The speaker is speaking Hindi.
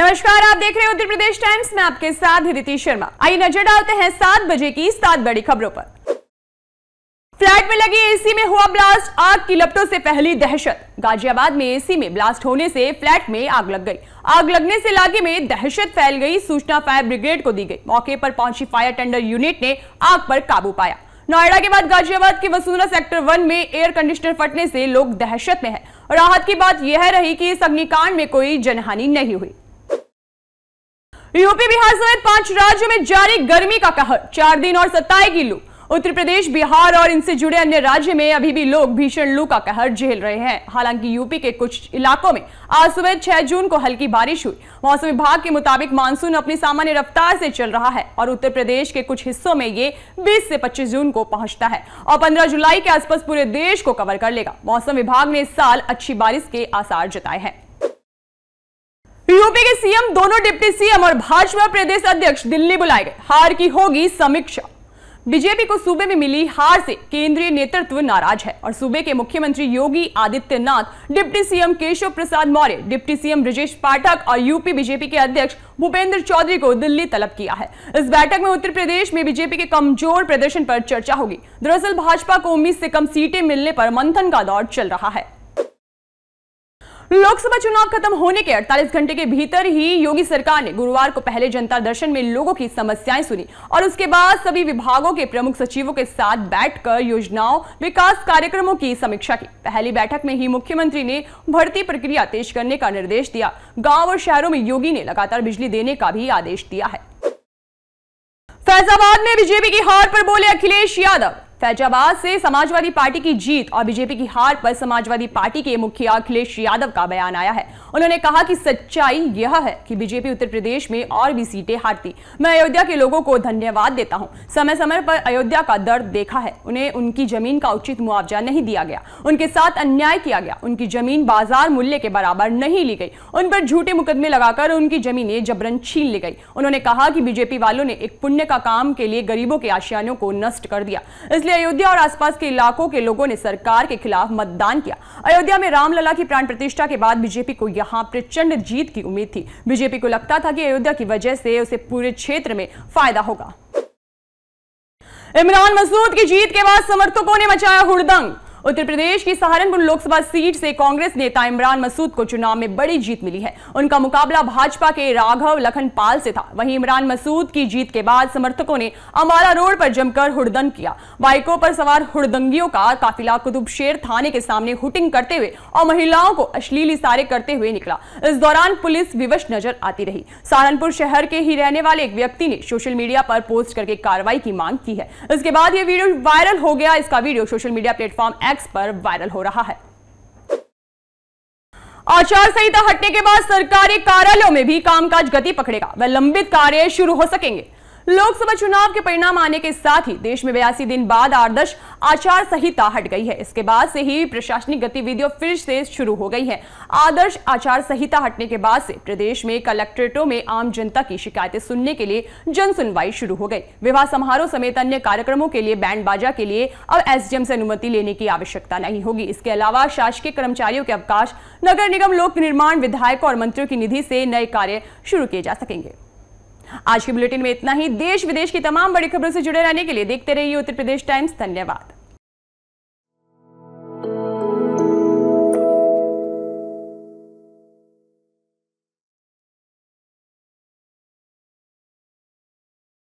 नमस्कार आप देख रहे हैं उत्तर प्रदेश टाइम्स में आपके साथ रिति शर्मा आइए नजर डालते हैं सात बजे की सात बड़ी खबरों पर फ्लैट में लगी एसी में हुआ ब्लास्ट आग की लपटों से पहली दहशत गाजियाबाद में एसी में ब्लास्ट होने से फ्लैट में आग लग गई आग लगने से इलाके में दहशत फैल गई सूचना फायर ब्रिगेड को दी गई मौके पर पहुंची फायर टेंडर यूनिट ने आग पर काबू पाया नोएडा के बाद गाजियाबाद के वसुंधरा सेक्टर वन में एयर कंडीशनर फटने से लोग दहशत में है राहत की बात यह रही कि इस अग्निकांड में कोई जनहानि नहीं हुई यूपी बिहार समेत पांच राज्यों में जारी गर्मी का कहर चार दिन और सत्ताएगी लू उत्तर प्रदेश बिहार और इनसे जुड़े अन्य राज्य में अभी भी लोग भीषण लू का कहर झेल रहे हैं हालांकि यूपी के कुछ इलाकों में आज सुबह 6 जून को हल्की बारिश हुई मौसम विभाग के मुताबिक मानसून अपनी सामान्य रफ्तार से चल रहा है और उत्तर प्रदेश के कुछ हिस्सों में ये 20 से 25 जून को पहुंचता है और पंद्रह जुलाई के आसपास पूरे देश को कवर कर लेगा मौसम विभाग ने इस साल अच्छी बारिश के आसार जताए हैं यूपी के सीएम दोनों डिप्टी सीएम और भाजपा प्रदेश अध्यक्ष दिल्ली बुलाए गए हार की होगी समीक्षा बीजेपी को सूबे में मिली हार से केंद्रीय नेतृत्व नाराज है और सूबे के मुख्यमंत्री Yogi Adityanath deputy CM Keshav Prasad Maurya deputy CM Brajesh Pathak और यूपी बीजेपी के अध्यक्ष भूपेंद्र चौधरी को दिल्ली तलब किया है इस बैठक में उत्तर प्रदेश में बीजेपी के कमजोर प्रदर्शन पर चर्चा होगी दरअसल भाजपा को उम्मीद से कम सीटें मिलने पर मंथन का दौर चल रहा है लोकसभा चुनाव खत्म होने के 48 घंटे के भीतर ही योगी सरकार ने गुरुवार को पहले जनता दर्शन में लोगों की समस्याएं सुनी और उसके बाद सभी विभागों के प्रमुख सचिवों के साथ बैठकर योजनाओं विकास कार्यक्रमों की समीक्षा की पहली बैठक में ही मुख्यमंत्री ने भर्ती प्रक्रिया तेज करने का निर्देश दिया गाँव और शहरों में योगी ने लगातार बिजली देने का भी आदेश दिया है फैजाबाद में बीजेपी की हार पर बोले अखिलेश यादव फैजाबाद से समाजवादी पार्टी की जीत और बीजेपी की हार पर समाजवादी पार्टी के मुखिया अखिलेश यादव का बयान आया है उन्होंने कहा कि सच्चाई यह है कि बीजेपी उत्तर प्रदेश में और भी सीटें हारती मैं अयोध्या के लोगों को धन्यवाद देता हूं समय समय पर अयोध्या का दर्द देखा है उन्हें उनकी जमीन का उचित मुआवजा नहीं दिया गया उनके साथ अन्याय किया गया उनकी जमीन बाजार मूल्य के बराबर नहीं ली गई उन पर झूठे मुकदमे लगाकर उनकी जमीने जबरन छीन ली गई उन्होंने कहा कि बीजेपी वालों ने एक पुण्य का काम के लिए गरीबों के आशियानों को नष्ट कर दिया इसलिए लिए अयोध्या और आसपास के इलाकों के लोगों ने सरकार के खिलाफ मतदान किया अयोध्या में रामलला की प्राण प्रतिष्ठा के बाद बीजेपी को यहाँ प्रचंड जीत की उम्मीद थी बीजेपी को लगता था कि अयोध्या की वजह से उसे पूरे क्षेत्र में फायदा होगा इमरान मसूद की जीत के बाद समर्थकों ने मचाया हुड़दंग उत्तर प्रदेश की सहारनपुर लोकसभा सीट से कांग्रेस नेता इमरान मसूद को चुनाव में बड़ी जीत मिली है उनका मुकाबला भाजपा के राघव लखनपाल से था वहीं इमरान मसूद की जीत के बाद समर्थकों ने अमारा रोड पर जमकर हुड़दन किया बाइकों पर सवार हुड़दंगियों का काफिला कुतुब शेर थाने के सामने हुटिंग करते हुए और महिलाओं को अश्लील इशारे करते हुए निकला इस दौरान पुलिस विवश नजर आती रही सहारनपुर शहर के ही रहने वाले एक व्यक्ति ने सोशल मीडिया पर पोस्ट करके कार्रवाई की मांग की है इसके बाद ये वीडियो वायरल हो गया इसका video social media platform X पर वायरल हो रहा है आचार संहिता हटने के बाद सरकारी कार्यालयों में भी कामकाज गति पकड़ेगा व लंबित कार्य शुरू हो सकेंगे लोकसभा चुनाव के परिणाम आने के साथ ही देश में बयासी दिन बाद आदर्श आचार संहिता हट गई है इसके बाद से ही प्रशासनिक गतिविधियों फिर से शुरू हो गई है आदर्श आचार संहिता हटने के बाद से प्रदेश में कलेक्ट्रेटों में आम जनता की शिकायतें सुनने के लिए जन सुनवाई शुरू हो गई विवाह समारोह समेत अन्य कार्यक्रमों के लिए बैंड बाजा के लिए अब एसडीएम से अनुमति लेने की आवश्यकता नहीं होगी इसके अलावा शासकीय कर्मचारियों के अवकाश नगर निगम लोक निर्माण विधायकों और मंत्रियों की निधि से नए कार्य शुरू किए जा सकेंगे आज के बुलेटिन में इतना ही देश विदेश की तमाम बड़ी खबरों से जुड़े रहने के लिए देखते रहिए उत्तर प्रदेश टाइम्स धन्यवाद